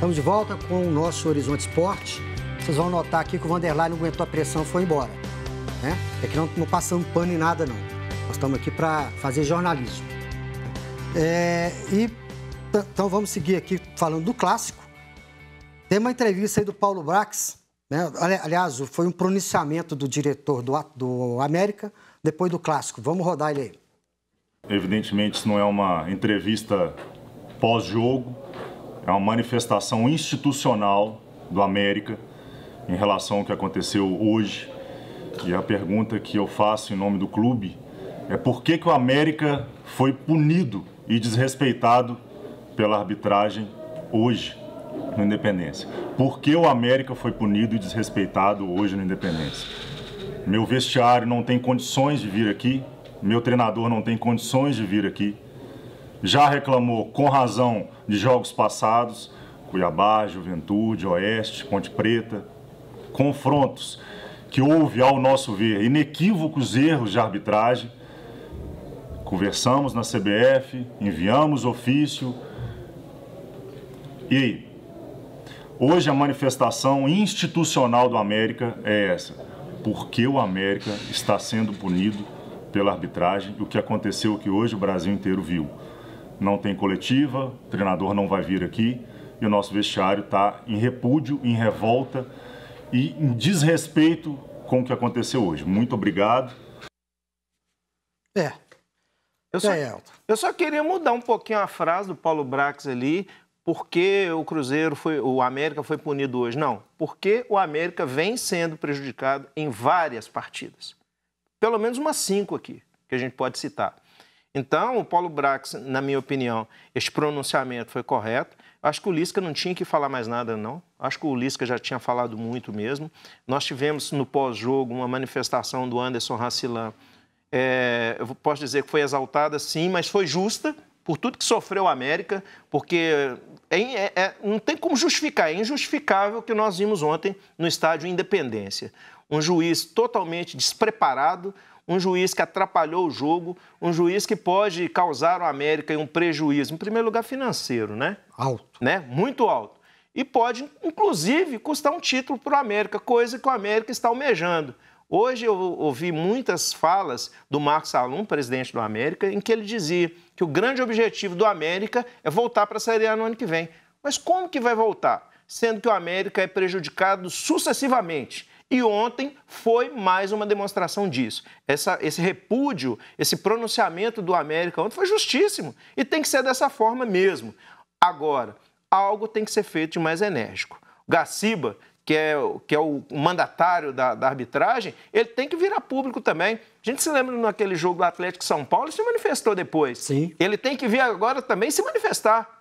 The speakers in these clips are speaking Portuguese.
Estamos de volta com o nosso Horizonte Esporte. Vocês vão notar aqui que o Vanderlei não aguentou a pressão e foi embora. Né? É que não, não passamos pano em nada, não. Nós estamos aqui para fazer jornalismo. É, e, então vamos seguir aqui falando do clássico. Tem uma entrevista aí do Paulo Brax. Né? Aliás, foi um pronunciamento do diretor do, do América depois do clássico. Vamos rodar ele aí. Evidentemente, isso não é uma entrevista pós-jogo é uma manifestação institucional do América em relação ao que aconteceu hoje. E a pergunta que eu faço em nome do clube é por que, que o América foi punido e desrespeitado pela arbitragem hoje no Independência? Por que o América foi punido e desrespeitado hoje no Independência? Meu vestiário não tem condições de vir aqui, meu treinador não tem condições de vir aqui já reclamou com razão de jogos passados, Cuiabá, Juventude, Oeste, Ponte Preta, confrontos que houve, ao nosso ver, inequívocos erros de arbitragem. Conversamos na CBF, enviamos ofício. E aí? Hoje a manifestação institucional do América é essa. Porque o América está sendo punido pela arbitragem, o que aconteceu é que hoje o Brasil inteiro viu não tem coletiva, o treinador não vai vir aqui e o nosso vestiário está em repúdio, em revolta e em desrespeito com o que aconteceu hoje. Muito obrigado. É. Eu só, é, eu só queria mudar um pouquinho a frase do Paulo Brax ali, porque o Cruzeiro foi, o América foi punido hoje. Não, porque o América vem sendo prejudicado em várias partidas. Pelo menos umas cinco aqui que a gente pode citar. Então, o Paulo Brax, na minha opinião, este pronunciamento foi correto. Acho que o Lisca não tinha que falar mais nada, não. Acho que o Lisca já tinha falado muito mesmo. Nós tivemos no pós-jogo uma manifestação do Anderson Racilan. É, eu posso dizer que foi exaltada, sim, mas foi justa por tudo que sofreu a América, porque é, é, é não tem como justificar, é injustificável o que nós vimos ontem no estádio Independência. Um juiz totalmente despreparado, um juiz que atrapalhou o jogo, um juiz que pode causar ao América um prejuízo, em primeiro lugar financeiro, né? Alto. Né? Muito alto. E pode, inclusive, custar um título para o América, coisa que o América está almejando. Hoje eu ouvi muitas falas do Marcos Salum, presidente do América, em que ele dizia que o grande objetivo do América é voltar para a Série A no ano que vem. Mas como que vai voltar? Sendo que o América é prejudicado sucessivamente e ontem foi mais uma demonstração disso. Essa, esse repúdio, esse pronunciamento do América ontem foi justíssimo e tem que ser dessa forma mesmo. Agora, algo tem que ser feito de mais enérgico. Gaciba, que é, que é o mandatário da, da, arbitragem, ele tem que virar público também. A gente se lembra naquele jogo do Atlético São Paulo, ele se manifestou depois. Sim. Ele tem que vir agora também se manifestar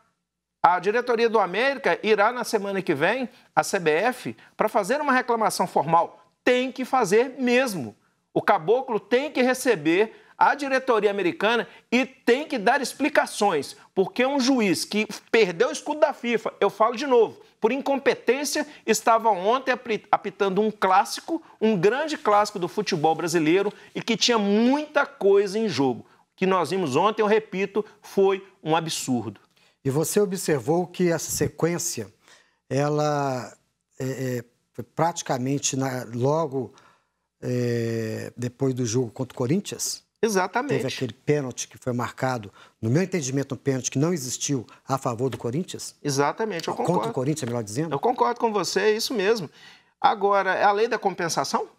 a diretoria do América irá na semana que vem à CBF para fazer uma reclamação formal. Tem que fazer mesmo. O caboclo tem que receber a diretoria americana e tem que dar explicações, porque um juiz que perdeu o escudo da FIFA, eu falo de novo, por incompetência, estava ontem apitando um clássico, um grande clássico do futebol brasileiro e que tinha muita coisa em jogo. O que nós vimos ontem, eu repito, foi um absurdo. E você observou que essa sequência, ela é, é, praticamente na, logo é, depois do jogo contra o Corinthians. Exatamente. Teve aquele pênalti que foi marcado, no meu entendimento, um pênalti que não existiu a favor do Corinthians. Exatamente, eu concordo. Contra o Corinthians, melhor dizendo. Eu concordo com você, é isso mesmo. Agora, é a lei da compensação?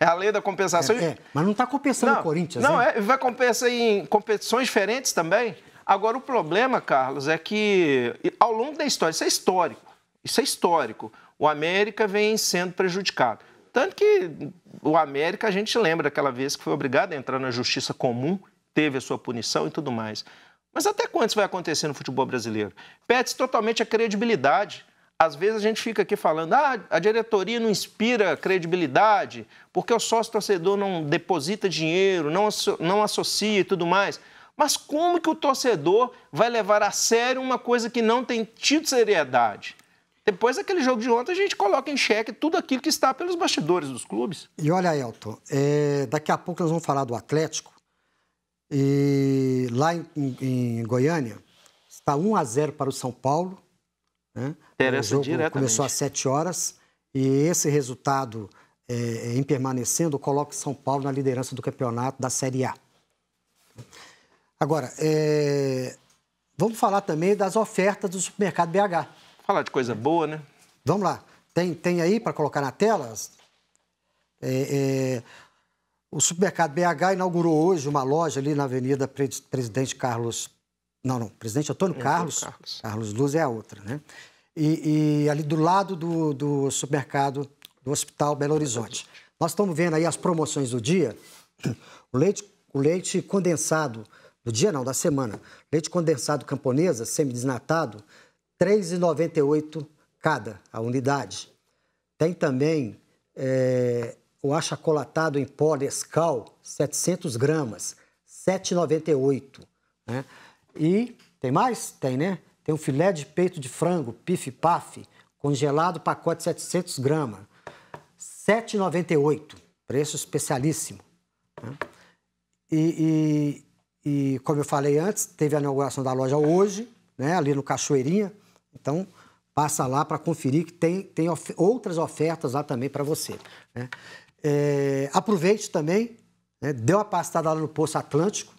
É a lei da compensação. É, é, mas não está compensando não, o Corinthians, Não, né? é, vai compensar em competições diferentes também. Agora, o problema, Carlos, é que ao longo da história, isso é histórico, isso é histórico, o América vem sendo prejudicado. Tanto que o América, a gente lembra daquela vez que foi obrigado a entrar na justiça comum, teve a sua punição e tudo mais. Mas até quando isso vai acontecer no futebol brasileiro? Perde-se totalmente a credibilidade. Às vezes a gente fica aqui falando, ah, a diretoria não inspira credibilidade, porque o sócio torcedor não deposita dinheiro, não, não associa e tudo mais. Mas como que o torcedor vai levar a sério uma coisa que não tem tido seriedade? Depois daquele jogo de ontem, a gente coloca em xeque tudo aquilo que está pelos bastidores dos clubes. E olha, Elton, é, daqui a pouco nós vamos falar do Atlético. E lá em, em Goiânia, está 1 a 0 para o São Paulo. Né? Interessa o jogo diretamente. começou às 7 horas. E esse resultado, é, é, em permanecendo, coloca o São Paulo na liderança do campeonato da Série A. Agora, é... vamos falar também das ofertas do supermercado BH. Falar de coisa boa, né? Vamos lá. Tem, tem aí para colocar na tela? É, é... O supermercado BH inaugurou hoje uma loja ali na Avenida Presidente Carlos. Não, não, Presidente Antônio, Carlos. Carlos. Carlos Luz é a outra, né? E, e ali do lado do, do supermercado do Hospital Belo Horizonte. Nós estamos vendo aí as promoções do dia. O leite, o leite condensado do dia não, da semana. Leite condensado camponesa, semidesnatado, R$ 3,98 cada a unidade. Tem também é, o achacolatado em pó Nescau, 700 gramas, R$ 7,98. Né? E tem mais? Tem, né? Tem um filé de peito de frango, pif-paf, congelado, pacote 700 gramas, R$ 7,98. Preço especialíssimo. Né? E, e, como eu falei antes, teve a inauguração da loja hoje, né, ali no Cachoeirinha. Então, passa lá para conferir que tem, tem of outras ofertas lá também para você. Né? É, aproveite também, né, deu a pastada lá no Poço Atlântico,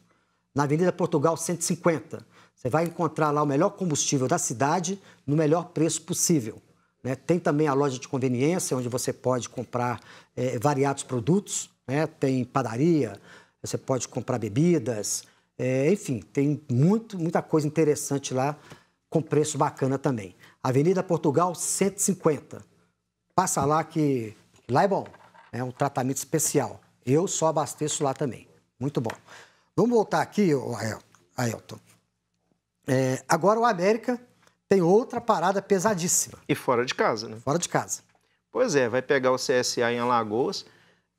na Avenida Portugal 150. Você vai encontrar lá o melhor combustível da cidade no melhor preço possível. Né? Tem também a loja de conveniência, onde você pode comprar é, variados produtos. Né? Tem padaria, você pode comprar bebidas, é, enfim, tem muito, muita coisa interessante lá, com preço bacana também. Avenida Portugal 150. Passa lá que lá é bom, é um tratamento especial. Eu só abasteço lá também. Muito bom. Vamos voltar aqui, Ailton. É, agora o América tem outra parada pesadíssima. E fora de casa, né? Fora de casa. Pois é, vai pegar o CSA em Alagoas.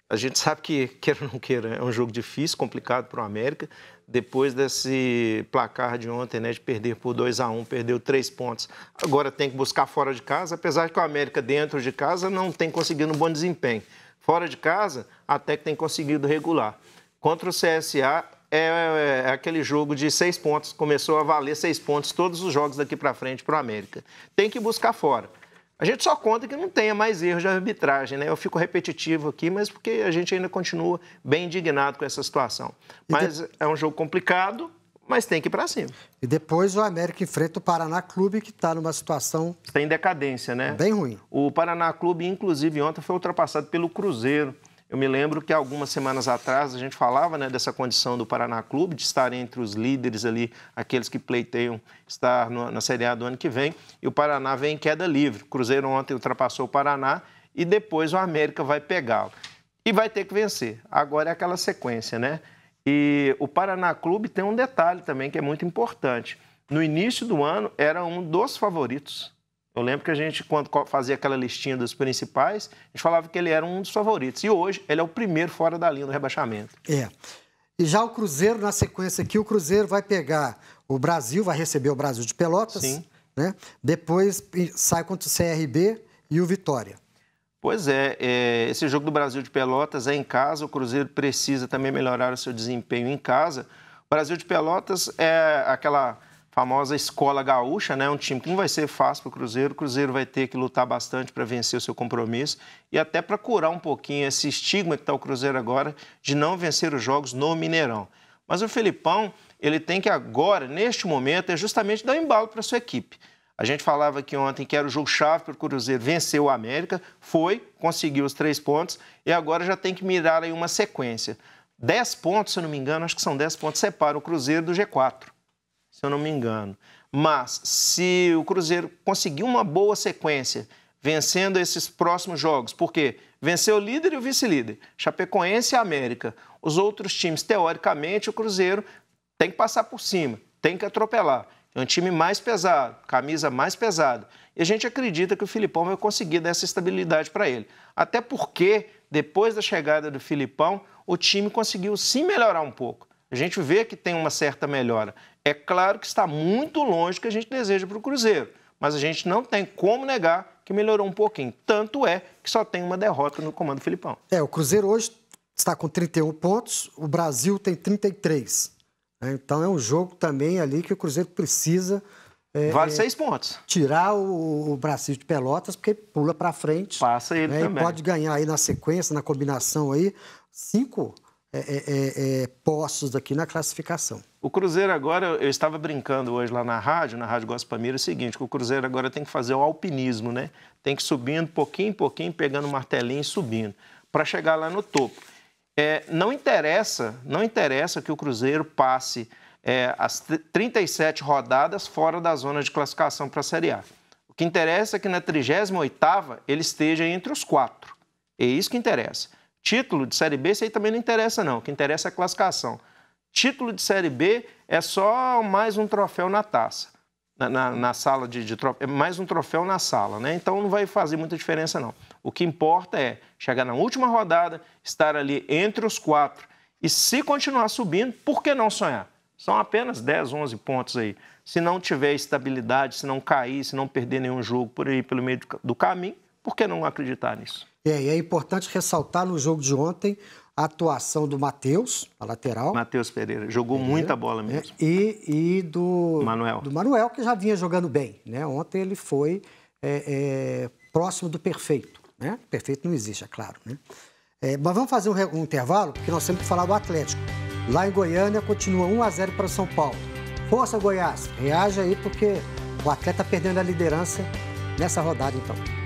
A gente sabe que, queira ou não queira, é um jogo difícil, complicado para o América. Depois desse placar de ontem, né, de perder por 2 a 1 um, perdeu três pontos. Agora tem que buscar fora de casa, apesar que o América dentro de casa não tem conseguido um bom desempenho. Fora de casa, até que tem conseguido regular. Contra o CSA, é, é, é, aquele jogo de seis pontos. Começou a valer seis pontos todos os jogos daqui para frente para o América. Tem que buscar fora. A gente só conta que não tenha mais erros de arbitragem, né? Eu fico repetitivo aqui, mas porque a gente ainda continua bem indignado com essa situação. Mas de... é um jogo complicado, mas tem que ir para cima. E depois o América enfrenta o Paraná Clube, que está numa situação. Tem decadência, né? Bem ruim. O Paraná Clube, inclusive, ontem foi ultrapassado pelo Cruzeiro. Eu me lembro que algumas semanas atrás a gente falava né, dessa condição do Paraná Clube, de estar entre os líderes ali, aqueles que pleiteiam estar no, na Série A do ano que vem. E o Paraná vem em queda livre. O Cruzeiro ontem ultrapassou o Paraná e depois o América vai pegá-lo. E vai ter que vencer. Agora é aquela sequência, né? E o Paraná Clube tem um detalhe também que é muito importante. No início do ano era um dos favoritos eu lembro que a gente, quando fazia aquela listinha dos principais, a gente falava que ele era um dos favoritos. E hoje ele é o primeiro fora da linha do rebaixamento. É. E já o Cruzeiro, na sequência aqui, o Cruzeiro vai pegar o Brasil, vai receber o Brasil de Pelotas. Sim. Né? Depois sai contra o CRB e o Vitória. Pois é, é, esse jogo do Brasil de Pelotas é em casa, o Cruzeiro precisa também melhorar o seu desempenho em casa. O Brasil de Pelotas é aquela famosa escola gaúcha, né? Um time que não vai ser fácil para o Cruzeiro. O Cruzeiro vai ter que lutar bastante para vencer o seu compromisso e até para curar um pouquinho esse estigma que está o Cruzeiro agora de não vencer os jogos no Mineirão. Mas o Felipão, ele tem que agora, neste momento, é justamente dar um embalo para sua equipe. A gente falava aqui ontem que era o jogo chave para o Cruzeiro vencer o América, foi, conseguiu os três pontos e agora já tem que mirar aí uma sequência. Dez pontos, se eu não me engano, acho que são dez pontos, separa o Cruzeiro do G4 se eu não me engano. Mas se o Cruzeiro conseguir uma boa sequência, vencendo esses próximos jogos, porque venceu o líder e o vice-líder, Chapecoense e América, os outros times, teoricamente, o Cruzeiro tem que passar por cima, tem que atropelar. É um time mais pesado, camisa mais pesada. E a gente acredita que o Filipão vai conseguir dar essa estabilidade para ele. Até porque, depois da chegada do Filipão, o time conseguiu sim melhorar um pouco. A gente vê que tem uma certa melhora. É claro que está muito longe do que a gente deseja para o Cruzeiro, mas a gente não tem como negar que melhorou um pouquinho. Tanto é que só tem uma derrota no comando Filipão. É, o Cruzeiro hoje está com 31 pontos, o Brasil tem 33. Né? Então é um jogo também ali que o Cruzeiro precisa. É, vale é, seis pontos. Tirar o, o Brasil de Pelotas, porque pula para frente. Passa ele né, também. E pode ganhar aí na sequência, na combinação aí, cinco é, é, é, é postos aqui na classificação. O Cruzeiro agora, eu estava brincando hoje lá na rádio, na Rádio Gospamira, é o seguinte, que o Cruzeiro agora tem que fazer o alpinismo, né? Tem que subindo, pouquinho em pouquinho, pegando martelinho e subindo, para chegar lá no topo. É, não interessa, não interessa que o Cruzeiro passe é, as 37 rodadas fora da zona de classificação para a Série A. O que interessa é que na 38ª ele esteja entre os quatro. É isso que interessa. Título de Série B, isso aí também não interessa, não. O que interessa é a classificação. Título de Série B é só mais um troféu na taça. Na, na, na sala de, de troféu. É mais um troféu na sala, né? Então não vai fazer muita diferença, não. O que importa é chegar na última rodada, estar ali entre os quatro. E se continuar subindo, por que não sonhar? São apenas 10, 11 pontos aí. Se não tiver estabilidade, se não cair, se não perder nenhum jogo por aí pelo meio do caminho, por que não acreditar nisso? É, e é importante ressaltar no jogo de ontem a atuação do Matheus, a lateral. Matheus Pereira, jogou muita bola é, mesmo. É, e, e do Manuel. do Manuel, que já vinha jogando bem. Né? Ontem ele foi é, é, próximo do perfeito. Né? Perfeito não existe, é claro. Né? É, mas vamos fazer um, um, intervalo, porque nós temos que falar do Atlético. Lá em Goiânia, continua 1 a 0 para o São Paulo. Força, Goiás, reaja aí, porque o atleta está perdendo a liderança nessa rodada, então.